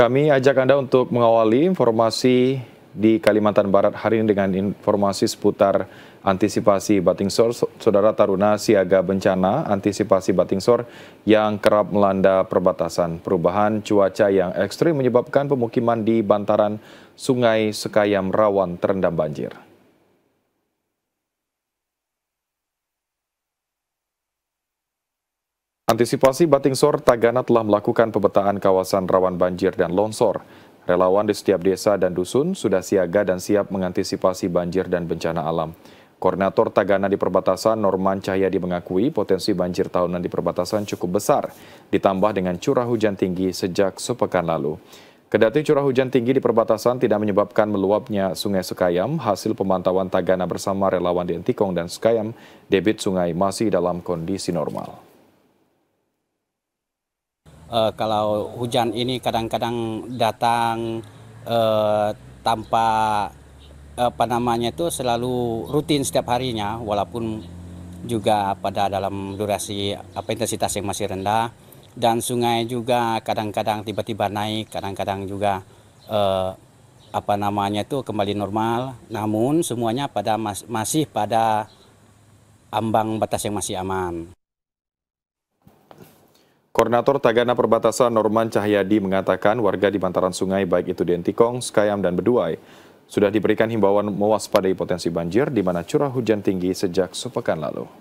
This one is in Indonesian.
Kami ajak Anda untuk mengawali informasi di Kalimantan Barat hari ini dengan informasi seputar antisipasi sore Saudara Taruna Siaga Bencana Antisipasi sore yang kerap melanda perbatasan. Perubahan cuaca yang ekstrim menyebabkan pemukiman di bantaran Sungai Sekayam rawan terendam banjir. Antisipasi Batingsor, Tagana telah melakukan pemetaan kawasan rawan banjir dan longsor. Relawan di setiap desa dan dusun sudah siaga dan siap mengantisipasi banjir dan bencana alam. Koordinator Tagana di perbatasan Norman Cahyadi mengakui potensi banjir tahunan di perbatasan cukup besar, ditambah dengan curah hujan tinggi sejak sepekan lalu. Kedati curah hujan tinggi di perbatasan tidak menyebabkan meluapnya Sungai Sekayam, hasil pemantauan Tagana bersama relawan di Entikong dan Sekayam, debit sungai masih dalam kondisi normal uh, kalau hujan ini kadang-kadang datang uh, tanpa apa namanya itu selalu rutin setiap harinya walaupun juga pada dalam durasi apa intensitas yang masih rendah dan sungai juga kadang-kadang tiba-tiba naik kadang-kadang juga eh, apa namanya itu kembali normal namun semuanya pada mas masih pada ambang batas yang masih aman Koordinator Tagana Perbatasan Norman Cahyadi mengatakan warga di bantaran sungai baik itu Dentikong, Skayam, dan Beduai sudah diberikan himbauan mewaspadai potensi banjir di mana curah hujan tinggi sejak sepekan lalu.